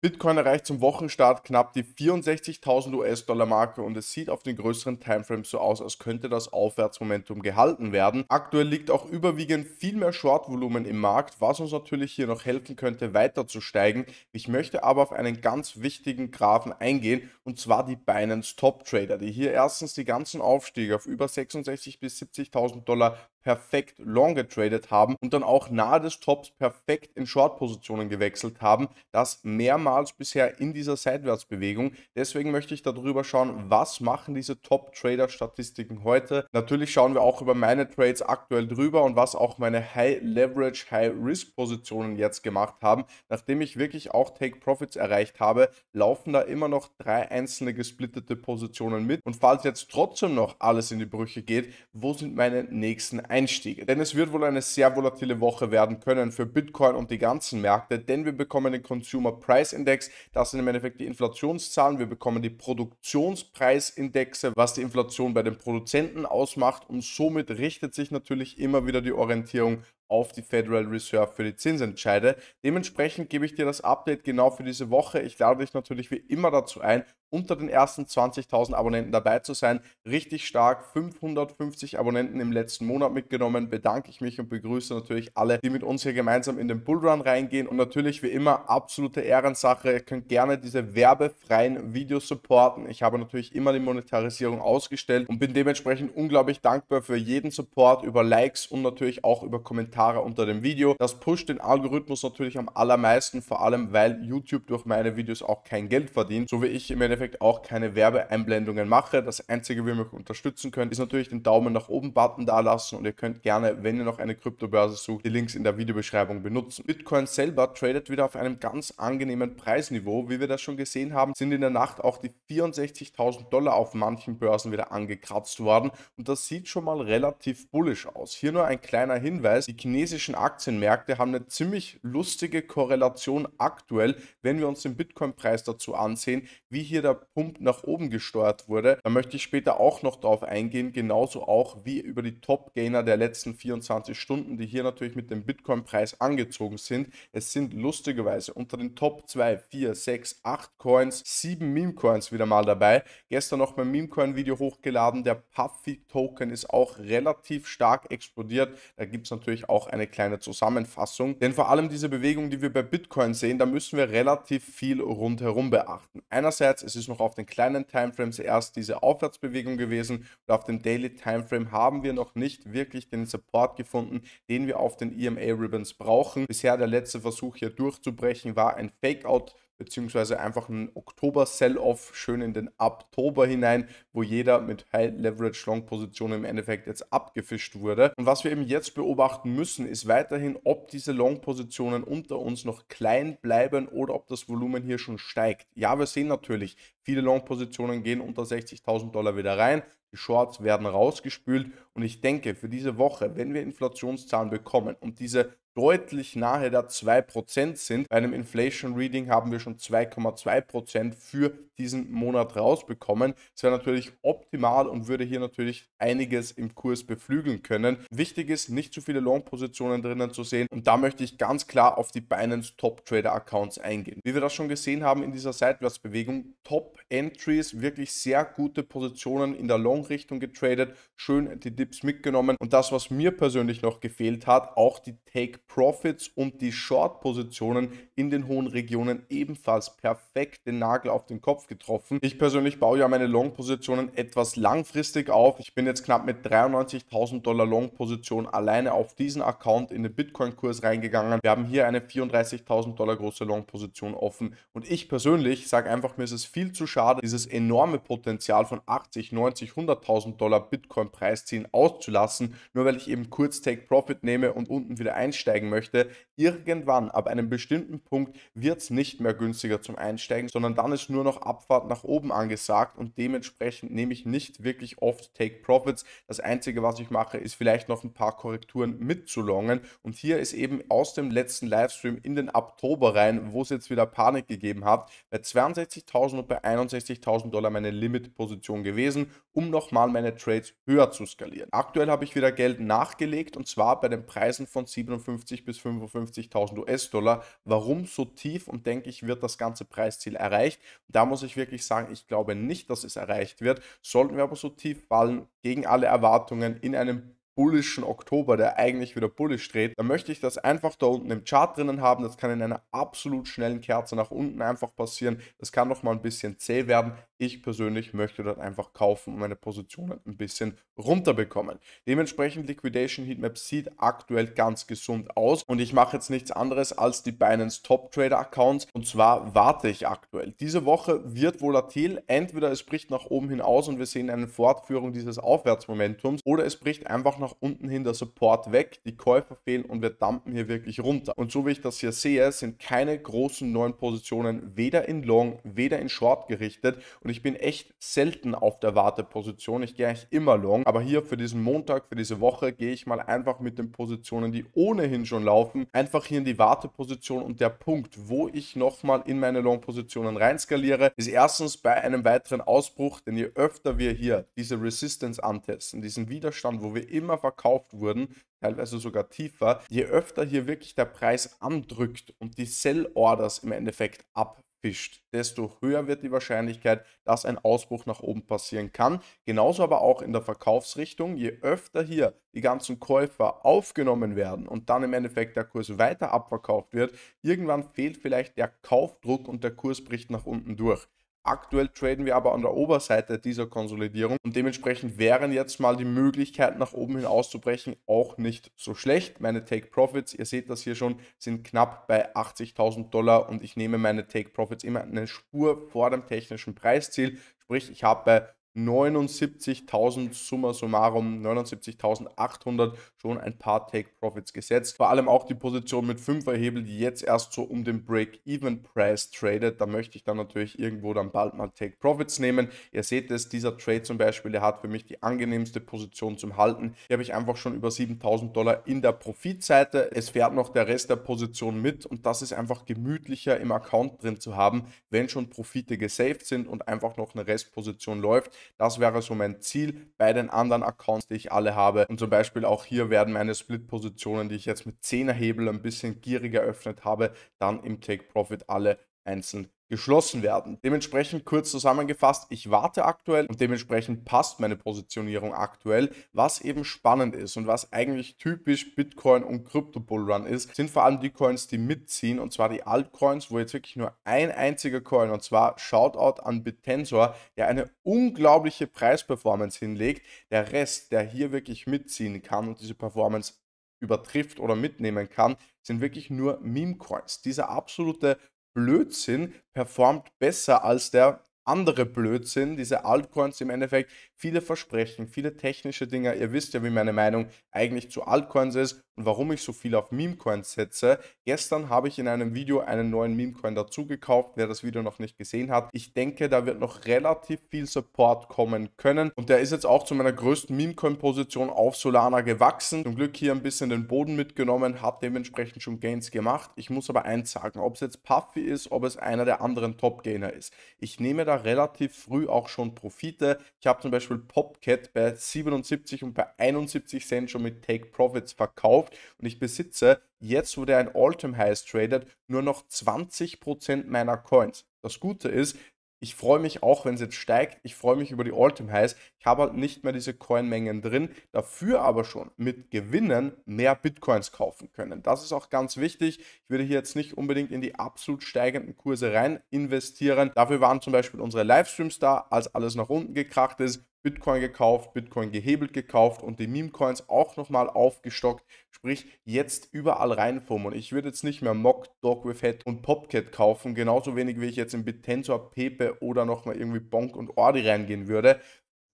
Bitcoin erreicht zum Wochenstart knapp die 64.000 US-Dollar-Marke und es sieht auf den größeren Timeframes so aus, als könnte das Aufwärtsmomentum gehalten werden. Aktuell liegt auch überwiegend viel mehr Short-Volumen im Markt, was uns natürlich hier noch helfen könnte, weiter zu steigen. Ich möchte aber auf einen ganz wichtigen Graphen eingehen und zwar die Binance Top Trader, die hier erstens die ganzen Aufstiege auf über 66.000 bis 70.000 Dollar perfekt long getradet haben und dann auch nahe des Tops perfekt in Short-Positionen gewechselt haben. Das mehrmals bisher in dieser Seitwärtsbewegung. Deswegen möchte ich darüber schauen, was machen diese Top-Trader-Statistiken heute. Natürlich schauen wir auch über meine Trades aktuell drüber und was auch meine High-Leverage, High-Risk-Positionen jetzt gemacht haben. Nachdem ich wirklich auch Take-Profits erreicht habe, laufen da immer noch drei einzelne gesplittete Positionen mit. Und falls jetzt trotzdem noch alles in die Brüche geht, wo sind meine nächsten Einstellungen? Einstiege, denn es wird wohl eine sehr volatile Woche werden können für Bitcoin und die ganzen Märkte, denn wir bekommen den Consumer Price Index, das sind im Endeffekt die Inflationszahlen, wir bekommen die Produktionspreisindexe, was die Inflation bei den Produzenten ausmacht und somit richtet sich natürlich immer wieder die Orientierung auf die Federal Reserve für die Zinsentscheide. Dementsprechend gebe ich dir das Update genau für diese Woche. Ich lade dich natürlich wie immer dazu ein, unter den ersten 20.000 Abonnenten dabei zu sein. Richtig stark, 550 Abonnenten im letzten Monat mitgenommen. Bedanke ich mich und begrüße natürlich alle, die mit uns hier gemeinsam in den Bullrun reingehen. Und natürlich wie immer absolute Ehrensache. Ihr könnt gerne diese werbefreien Videos supporten. Ich habe natürlich immer die Monetarisierung ausgestellt und bin dementsprechend unglaublich dankbar für jeden Support über Likes und natürlich auch über Kommentare unter dem Video. Das pusht den Algorithmus natürlich am allermeisten, vor allem weil YouTube durch meine Videos auch kein Geld verdient, so wie ich im Endeffekt Endeffekt auch keine Werbeeinblendungen mache. Das Einzige, wie ihr mich unterstützen könnt, ist natürlich den Daumen nach oben Button da lassen und ihr könnt gerne, wenn ihr noch eine Kryptobörse sucht, die Links in der Videobeschreibung benutzen. Bitcoin selber tradet wieder auf einem ganz angenehmen Preisniveau. Wie wir das schon gesehen haben, sind in der Nacht auch die 64.000 Dollar auf manchen Börsen wieder angekratzt worden und das sieht schon mal relativ bullisch aus. Hier nur ein kleiner Hinweis, die chinesischen Aktienmärkte haben eine ziemlich lustige Korrelation aktuell, wenn wir uns den Bitcoin-Preis dazu ansehen, wie hier der der Pump nach oben gesteuert wurde. Da möchte ich später auch noch drauf eingehen, genauso auch wie über die Top-Gainer der letzten 24 Stunden, die hier natürlich mit dem Bitcoin-Preis angezogen sind. Es sind lustigerweise unter den Top 2, 4, 6, 8 Coins, 7 Meme-Coins wieder mal dabei. Gestern noch mein Meme-Coin-Video hochgeladen. Der Puffy-Token ist auch relativ stark explodiert. Da gibt es natürlich auch eine kleine Zusammenfassung. Denn vor allem diese Bewegung, die wir bei Bitcoin sehen, da müssen wir relativ viel rundherum beachten. Einerseits ist ist noch auf den kleinen Timeframes erst diese Aufwärtsbewegung gewesen und auf dem Daily Timeframe haben wir noch nicht wirklich den Support gefunden, den wir auf den EMA Ribbons brauchen. Bisher der letzte Versuch hier durchzubrechen war ein Fakeout beziehungsweise einfach ein Oktober-Sell-Off schön in den Oktober hinein, wo jeder mit High-Leverage-Long-Positionen im Endeffekt jetzt abgefischt wurde. Und was wir eben jetzt beobachten müssen, ist weiterhin, ob diese Long-Positionen unter uns noch klein bleiben oder ob das Volumen hier schon steigt. Ja, wir sehen natürlich, viele Long-Positionen gehen unter 60.000 Dollar wieder rein. Die Shorts werden rausgespült und ich denke, für diese Woche, wenn wir Inflationszahlen bekommen und diese deutlich nahe der 2% sind. Bei einem Inflation Reading haben wir schon 2,2% für diesen Monat rausbekommen. Das wäre natürlich optimal und würde hier natürlich einiges im Kurs beflügeln können. Wichtig ist, nicht zu viele Long-Positionen drinnen zu sehen und da möchte ich ganz klar auf die Binance Top Trader Accounts eingehen. Wie wir das schon gesehen haben in dieser Seitwärtsbewegung, Top Entries, wirklich sehr gute Positionen in der Long-Richtung getradet, schön die Dips mitgenommen und das, was mir persönlich noch gefehlt hat, auch die Take Profits und die Short-Positionen in den hohen Regionen ebenfalls perfekt den Nagel auf den Kopf getroffen. Ich persönlich baue ja meine Long-Positionen etwas langfristig auf. Ich bin jetzt knapp mit 93.000 Dollar Long-Position alleine auf diesen Account in den Bitcoin-Kurs reingegangen. Wir haben hier eine 34.000 Dollar große Long-Position offen und ich persönlich sage einfach, mir ist es viel zu schade, dieses enorme Potenzial von 80, 90, 100.000 Dollar bitcoin preis ziehen auszulassen, nur weil ich eben kurz Take-Profit nehme und unten wieder einsteige einsteigen möchte, irgendwann ab einem bestimmten Punkt wird es nicht mehr günstiger zum Einsteigen, sondern dann ist nur noch Abfahrt nach oben angesagt und dementsprechend nehme ich nicht wirklich oft Take Profits. Das Einzige, was ich mache, ist vielleicht noch ein paar Korrekturen mitzulongen und hier ist eben aus dem letzten Livestream in den Oktober rein, wo es jetzt wieder Panik gegeben hat, bei 62.000 und bei 61.000 Dollar meine Limit-Position gewesen, um nochmal meine Trades höher zu skalieren. Aktuell habe ich wieder Geld nachgelegt und zwar bei den Preisen von 57 50 bis 55.000 US-Dollar. Warum so tief und denke ich, wird das ganze Preisziel erreicht? Da muss ich wirklich sagen, ich glaube nicht, dass es erreicht wird. Sollten wir aber so tief fallen, gegen alle Erwartungen in einem bullischen Oktober, der eigentlich wieder bullisch dreht, dann möchte ich das einfach da unten im Chart drinnen haben. Das kann in einer absolut schnellen Kerze nach unten einfach passieren. Das kann noch mal ein bisschen zäh werden. Ich persönlich möchte dort einfach kaufen und meine Positionen halt ein bisschen runterbekommen. Dementsprechend Liquidation Heatmap sieht aktuell ganz gesund aus und ich mache jetzt nichts anderes als die Binance Top Trader Accounts und zwar warte ich aktuell. Diese Woche wird volatil, entweder es bricht nach oben hinaus und wir sehen eine Fortführung dieses Aufwärtsmomentums oder es bricht einfach nach unten hin der Support weg, die Käufer fehlen und wir dumpen hier wirklich runter. Und so wie ich das hier sehe, sind keine großen neuen Positionen weder in Long, weder in Short gerichtet und ich bin echt selten auf der Warteposition. Ich gehe eigentlich immer long. Aber hier für diesen Montag, für diese Woche, gehe ich mal einfach mit den Positionen, die ohnehin schon laufen, einfach hier in die Warteposition. Und der Punkt, wo ich nochmal in meine Long-Positionen reinskaliere, ist erstens bei einem weiteren Ausbruch. Denn je öfter wir hier diese Resistance antesten, diesen Widerstand, wo wir immer verkauft wurden, teilweise sogar tiefer, je öfter hier wirklich der Preis andrückt und die Sell-Orders im Endeffekt ab erwischt, desto höher wird die Wahrscheinlichkeit, dass ein Ausbruch nach oben passieren kann. Genauso aber auch in der Verkaufsrichtung. Je öfter hier die ganzen Käufer aufgenommen werden und dann im Endeffekt der Kurs weiter abverkauft wird, irgendwann fehlt vielleicht der Kaufdruck und der Kurs bricht nach unten durch. Aktuell traden wir aber an der Oberseite dieser Konsolidierung und dementsprechend wären jetzt mal die Möglichkeiten nach oben hin auszubrechen auch nicht so schlecht. Meine Take Profits, ihr seht das hier schon, sind knapp bei 80.000 Dollar und ich nehme meine Take Profits immer eine Spur vor dem technischen Preisziel. Sprich, ich habe bei 79.000 summa summarum 79.800 schon ein paar Take Profits gesetzt. Vor allem auch die Position mit 5er Hebel, die jetzt erst so um den Break-Even Price tradet. Da möchte ich dann natürlich irgendwo dann bald mal Take Profits nehmen. Ihr seht es, dieser Trade zum Beispiel, der hat für mich die angenehmste Position zum Halten. Hier habe ich einfach schon über 7.000 Dollar in der Profitseite. Es fährt noch der Rest der Position mit und das ist einfach gemütlicher im Account drin zu haben, wenn schon Profite gesaved sind und einfach noch eine Restposition läuft. Das wäre so mein Ziel bei den anderen Accounts, die ich alle habe. Und zum Beispiel auch hier werden meine Split-Positionen, die ich jetzt mit 10er Hebel ein bisschen gieriger eröffnet habe, dann im Take-Profit alle einzeln geschlossen werden. Dementsprechend kurz zusammengefasst, ich warte aktuell und dementsprechend passt meine Positionierung aktuell. Was eben spannend ist und was eigentlich typisch Bitcoin und Krypto Bullrun ist, sind vor allem die Coins, die mitziehen und zwar die Altcoins, wo jetzt wirklich nur ein einziger Coin und zwar Shoutout an BitTensor, der eine unglaubliche Preisperformance hinlegt. Der Rest, der hier wirklich mitziehen kann und diese Performance übertrifft oder mitnehmen kann, sind wirklich nur Meme-Coins. Dieser absolute Blödsinn performt besser als der andere Blödsinn, diese Altcoins im Endeffekt, viele Versprechen, viele technische Dinge. Ihr wisst ja, wie meine Meinung eigentlich zu Altcoins ist und warum ich so viel auf Memecoins setze. Gestern habe ich in einem Video einen neuen Memecoin dazu gekauft, wer das Video noch nicht gesehen hat. Ich denke, da wird noch relativ viel Support kommen können und der ist jetzt auch zu meiner größten Memecoin-Position auf Solana gewachsen. Zum Glück hier ein bisschen den Boden mitgenommen, hat dementsprechend schon Gains gemacht. Ich muss aber eins sagen, ob es jetzt Puffy ist, ob es einer der anderen Top-Gainer ist. Ich nehme da relativ früh auch schon Profite. Ich habe zum Beispiel Popcat bei 77 und bei 71 Cent schon mit Take Profits verkauft gekauft und ich besitze jetzt, wo der ein All-Time Highs tradet, nur noch 20% meiner Coins. Das Gute ist, ich freue mich auch, wenn es jetzt steigt. Ich freue mich über die All-Time Highs. Ich habe halt nicht mehr diese Coinmengen drin, dafür aber schon mit Gewinnen mehr Bitcoins kaufen können. Das ist auch ganz wichtig. Ich würde hier jetzt nicht unbedingt in die absolut steigenden Kurse rein investieren. Dafür waren zum Beispiel unsere Livestreams da, als alles nach unten gekracht ist. Bitcoin gekauft, Bitcoin gehebelt gekauft und die Meme-Coins auch nochmal aufgestockt. Sprich, jetzt überall reinfummeln. Ich würde jetzt nicht mehr Mock, Dog with Head und Popcat kaufen. Genauso wenig wie ich jetzt in BitTensor, Pepe oder nochmal irgendwie Bonk und Ordi reingehen würde,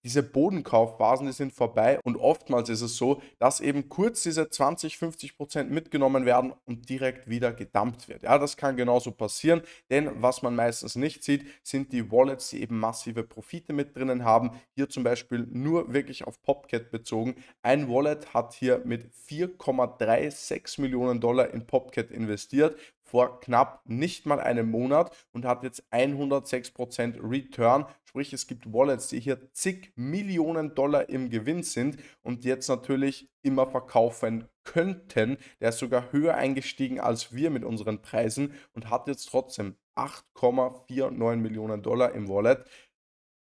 diese Bodenkaufphasen, die sind vorbei und oftmals ist es so, dass eben kurz diese 20, 50 Prozent mitgenommen werden und direkt wieder gedumpt wird. Ja, das kann genauso passieren, denn was man meistens nicht sieht, sind die Wallets, die eben massive Profite mit drinnen haben. Hier zum Beispiel nur wirklich auf Popcat bezogen. Ein Wallet hat hier mit 4,36 Millionen Dollar in Popcat investiert vor knapp nicht mal einem Monat und hat jetzt 106% Return. Sprich, es gibt Wallets, die hier zig Millionen Dollar im Gewinn sind und jetzt natürlich immer verkaufen könnten. Der ist sogar höher eingestiegen als wir mit unseren Preisen und hat jetzt trotzdem 8,49 Millionen Dollar im Wallet.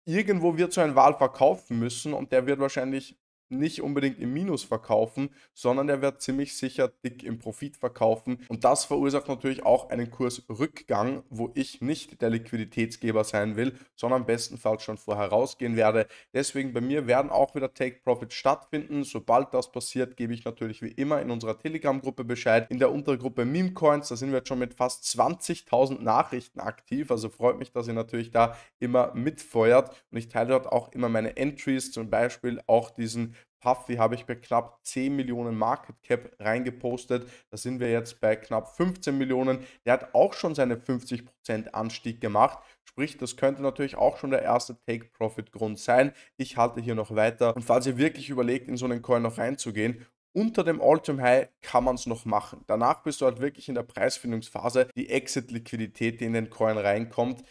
Irgendwo wird so ein Wal verkaufen müssen und der wird wahrscheinlich nicht unbedingt im Minus verkaufen, sondern er wird ziemlich sicher dick im Profit verkaufen. Und das verursacht natürlich auch einen Kursrückgang, wo ich nicht der Liquiditätsgeber sein will, sondern bestenfalls schon vorher rausgehen werde. Deswegen bei mir werden auch wieder Take profits stattfinden. Sobald das passiert, gebe ich natürlich wie immer in unserer Telegram-Gruppe Bescheid. In der Untergruppe Meme Coins, da sind wir jetzt schon mit fast 20.000 Nachrichten aktiv. Also freut mich, dass ihr natürlich da immer mitfeuert. Und ich teile dort auch immer meine Entries, zum Beispiel auch diesen Puffy habe ich bei knapp 10 Millionen Market Cap reingepostet. Da sind wir jetzt bei knapp 15 Millionen. Der hat auch schon seine 50% Anstieg gemacht. Sprich, das könnte natürlich auch schon der erste Take-Profit-Grund sein. Ich halte hier noch weiter. Und falls ihr wirklich überlegt, in so einen Coin noch reinzugehen, unter dem All-Time-High kann man es noch machen. Danach bist du halt wirklich in der Preisfindungsphase, die Exit-Liquidität, die in den Coin reinkommt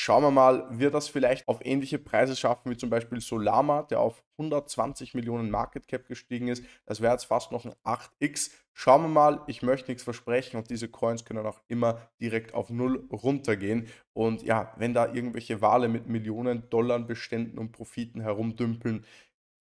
Schauen wir mal, wird das vielleicht auf ähnliche Preise schaffen wie zum Beispiel Solama, der auf 120 Millionen Market Cap gestiegen ist. Das wäre jetzt fast noch ein 8x. Schauen wir mal, ich möchte nichts versprechen und diese Coins können auch immer direkt auf Null runtergehen. Und ja, wenn da irgendwelche Wale mit Millionen Dollar Beständen und Profiten herumdümpeln,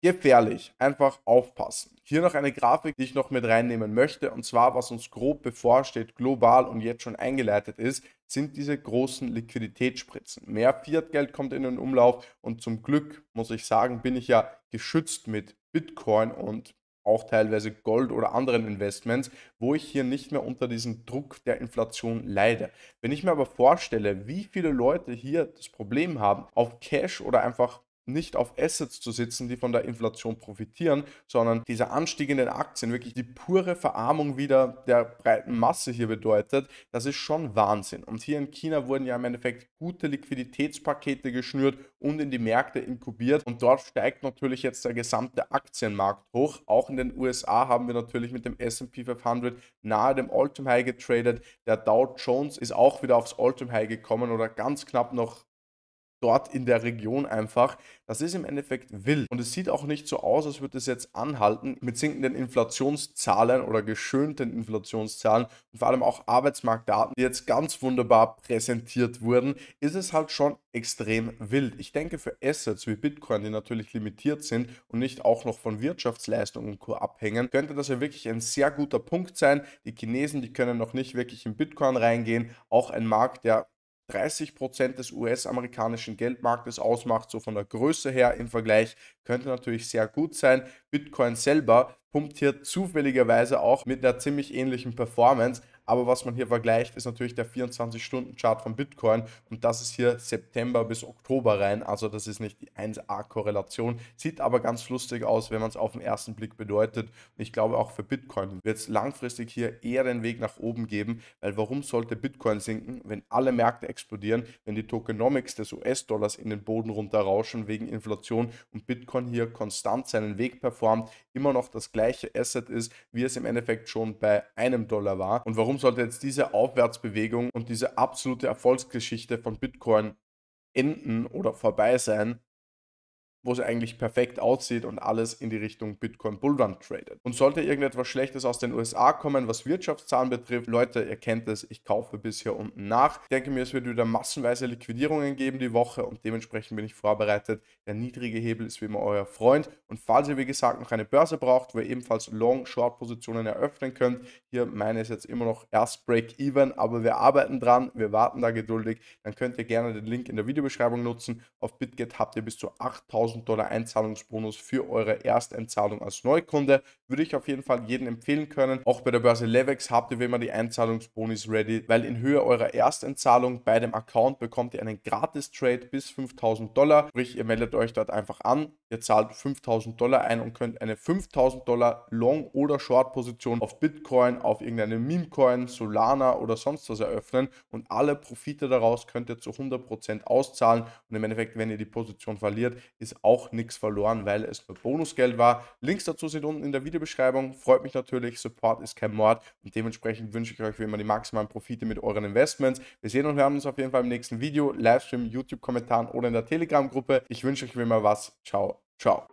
Gefährlich, einfach aufpassen. Hier noch eine Grafik, die ich noch mit reinnehmen möchte, und zwar was uns grob bevorsteht, global und jetzt schon eingeleitet ist, sind diese großen Liquiditätsspritzen. Mehr Fiatgeld kommt in den Umlauf und zum Glück, muss ich sagen, bin ich ja geschützt mit Bitcoin und auch teilweise Gold oder anderen Investments, wo ich hier nicht mehr unter diesem Druck der Inflation leide. Wenn ich mir aber vorstelle, wie viele Leute hier das Problem haben, auf Cash oder einfach nicht auf Assets zu sitzen, die von der Inflation profitieren, sondern dieser Anstieg in den Aktien wirklich die pure Verarmung wieder der breiten Masse hier bedeutet, das ist schon Wahnsinn. Und hier in China wurden ja im Endeffekt gute Liquiditätspakete geschnürt und in die Märkte inkubiert und dort steigt natürlich jetzt der gesamte Aktienmarkt hoch. Auch in den USA haben wir natürlich mit dem S&P 500 nahe dem All-Time-High getradet. Der Dow Jones ist auch wieder aufs All-Time-High gekommen oder ganz knapp noch dort in der Region einfach. Das ist im Endeffekt wild. Und es sieht auch nicht so aus, als würde es jetzt anhalten mit sinkenden Inflationszahlen oder geschönten Inflationszahlen und vor allem auch Arbeitsmarktdaten, die jetzt ganz wunderbar präsentiert wurden, ist es halt schon extrem wild. Ich denke für Assets wie Bitcoin, die natürlich limitiert sind und nicht auch noch von Wirtschaftsleistungen abhängen, könnte das ja wirklich ein sehr guter Punkt sein. Die Chinesen, die können noch nicht wirklich in Bitcoin reingehen. Auch ein Markt, der 30 Prozent des US-amerikanischen Geldmarktes ausmacht, so von der Größe her im Vergleich, könnte natürlich sehr gut sein. Bitcoin selber pumpt hier zufälligerweise auch mit einer ziemlich ähnlichen Performance. Aber was man hier vergleicht, ist natürlich der 24-Stunden-Chart von Bitcoin. Und das ist hier September bis Oktober rein. Also das ist nicht die 1A-Korrelation. Sieht aber ganz lustig aus, wenn man es auf den ersten Blick bedeutet. Und ich glaube auch für Bitcoin wird es langfristig hier eher den Weg nach oben geben. Weil warum sollte Bitcoin sinken, wenn alle Märkte explodieren, wenn die Tokenomics des US-Dollars in den Boden runterrauschen wegen Inflation und Bitcoin hier konstant seinen Weg performt, immer noch das gleiche Asset ist, wie es im Endeffekt schon bei einem Dollar war. Und warum sollte jetzt diese Aufwärtsbewegung und diese absolute Erfolgsgeschichte von Bitcoin enden oder vorbei sein, wo es eigentlich perfekt aussieht und alles in die Richtung Bitcoin Bullrun tradet. Und sollte irgendetwas Schlechtes aus den USA kommen, was Wirtschaftszahlen betrifft, Leute, ihr kennt es, ich kaufe bis hier unten nach. Ich denke mir, es wird wieder massenweise Liquidierungen geben die Woche und dementsprechend bin ich vorbereitet. Der niedrige Hebel ist wie immer euer Freund. Und falls ihr, wie gesagt, noch eine Börse braucht, wo ihr ebenfalls Long-Short-Positionen eröffnen könnt, hier meine ist jetzt immer noch erst Break-Even, aber wir arbeiten dran, wir warten da geduldig, dann könnt ihr gerne den Link in der Videobeschreibung nutzen. Auf BitGet habt ihr bis zu 8000 1000 Dollar Einzahlungsbonus für eure Ersteinzahlung als Neukunde würde ich auf jeden Fall jedem empfehlen können. Auch bei der Börse Levex habt ihr wie immer die Einzahlungsbonis ready, weil in Höhe eurer Erstentzahlung bei dem Account bekommt ihr einen Gratis-Trade bis 5000 Dollar. Sprich, ihr meldet euch dort einfach an, ihr zahlt 5000 Dollar ein und könnt eine 5000 Dollar Long- oder Short-Position auf Bitcoin, auf irgendeine Meme-Coin, Solana oder sonst was eröffnen und alle Profite daraus könnt ihr zu 100% auszahlen. Und im Endeffekt, wenn ihr die Position verliert, ist auch nichts verloren, weil es nur Bonusgeld war. Links dazu sind unten in der Video die Beschreibung. Freut mich natürlich. Support ist kein Mord. Und dementsprechend wünsche ich euch wie immer die maximalen Profite mit euren Investments. Wir sehen und hören uns auf jeden Fall im nächsten Video, Livestream, YouTube-Kommentaren oder in der Telegram-Gruppe. Ich wünsche euch wie immer was. Ciao, ciao.